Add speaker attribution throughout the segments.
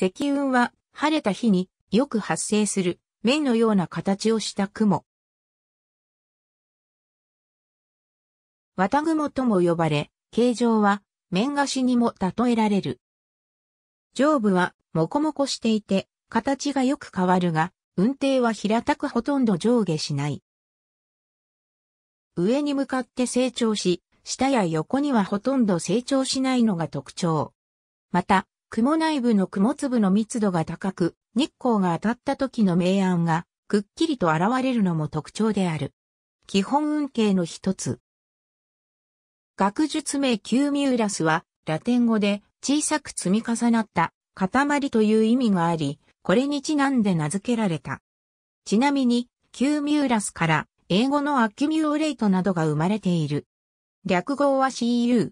Speaker 1: 積雲は晴れた日によく発生する面のような形をした雲。綿雲とも呼ばれ、形状は面菓子にも例えられる。上部はもこもこしていて、形がよく変わるが、運転は平たくほとんど上下しない。上に向かって成長し、下や横にはほとんど成長しないのが特徴。また、雲内部の雲粒の密度が高く、日光が当たった時の明暗がくっきりと現れるのも特徴である。基本運慶の一つ。学術名キューミューラスは、ラテン語で小さく積み重なった塊という意味があり、これにちなんで名付けられた。ちなみに、キューミューラスから英語のアキュミューレイトなどが生まれている。略語は CU、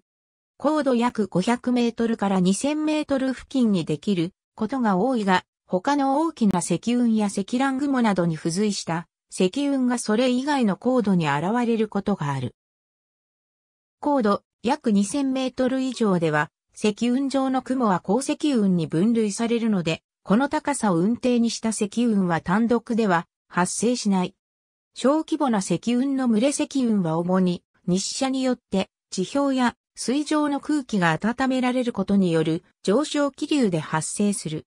Speaker 1: 高度約500メートルから2000メートル付近にできることが多いが、他の大きな積雲や積乱雲などに付随した積雲がそれ以外の高度に現れることがある。高度約2000メートル以上では、積雲上の雲は高積雲に分類されるので、この高さを運転にした積雲は単独では発生しない。小規模な積雲の群れ積雲は主に日射によって地表や水上の空気が温められることによる上昇気流で発生する。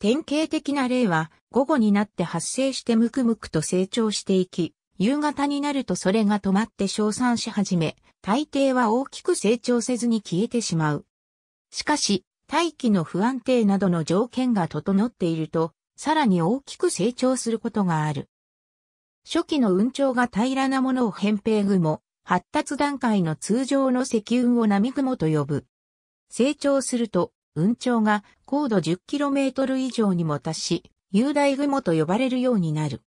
Speaker 1: 典型的な例は、午後になって発生してムクムクと成長していき、夕方になるとそれが止まって小散し始め、大抵は大きく成長せずに消えてしまう。しかし、大気の不安定などの条件が整っていると、さらに大きく成長することがある。初期の雲頂が平らなものを扁平雲、発達段階の通常の積雲を波雲と呼ぶ。成長すると、雲頂が高度 10km 以上にも達し、雄大雲と呼ばれるようになる。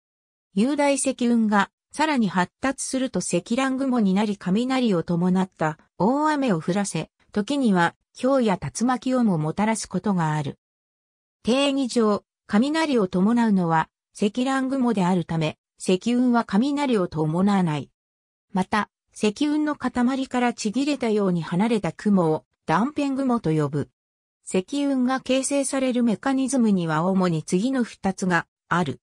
Speaker 1: 雄大積雲がさらに発達すると積乱雲になり雷を伴った大雨を降らせ、時には氷や竜巻をももたらすことがある。定義上、雷を伴うのは積乱雲であるため、積雲は雷を伴わない。また、積雲の塊からちぎれたように離れた雲を断片雲と呼ぶ。積雲が形成されるメカニズムには主に次の二つがある。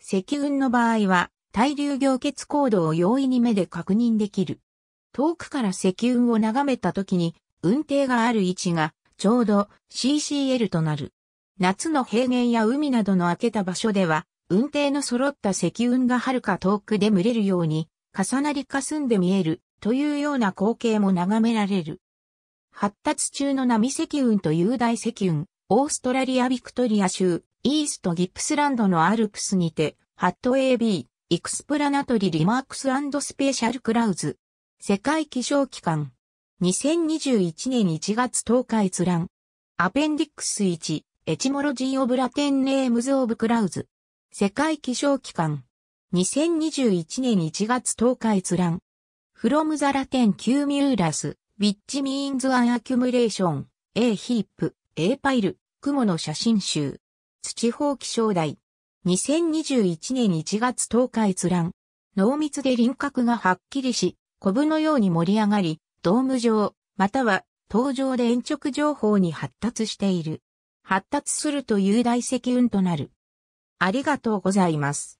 Speaker 1: 積雲の場合は、対流凝結行動を容易に目で確認できる。遠くから積雲を眺めた時に、運転がある位置がちょうど CCL となる。夏の平原や海などの開けた場所では、運転の揃った積雲が遥か遠くで群れるように重なり霞んで見えるというような光景も眺められる。発達中の波積雲と雄大積雲、オーストラリアビクトリア州、イーストギプスランドのアルプスにて、ハット AB、エクスプラナトリリマークススペシャルクラウズ。世界気象機関。2021年1月10日閲覧。アペンディックス1、エチモロジーオブラテンネームズオブクラウズ。世界気象機関。2021年1月10日閲覧。From the Latin Cumulus, which means an accumulation, a heap, a pile, 雲の写真集。土方気象台。2021年1月10日閲覧。濃密で輪郭がはっきりし、コブのように盛り上がり、ドーム状、または、登場で延直情報に発達している。発達すると雄大積雲となる。ありがとうございます。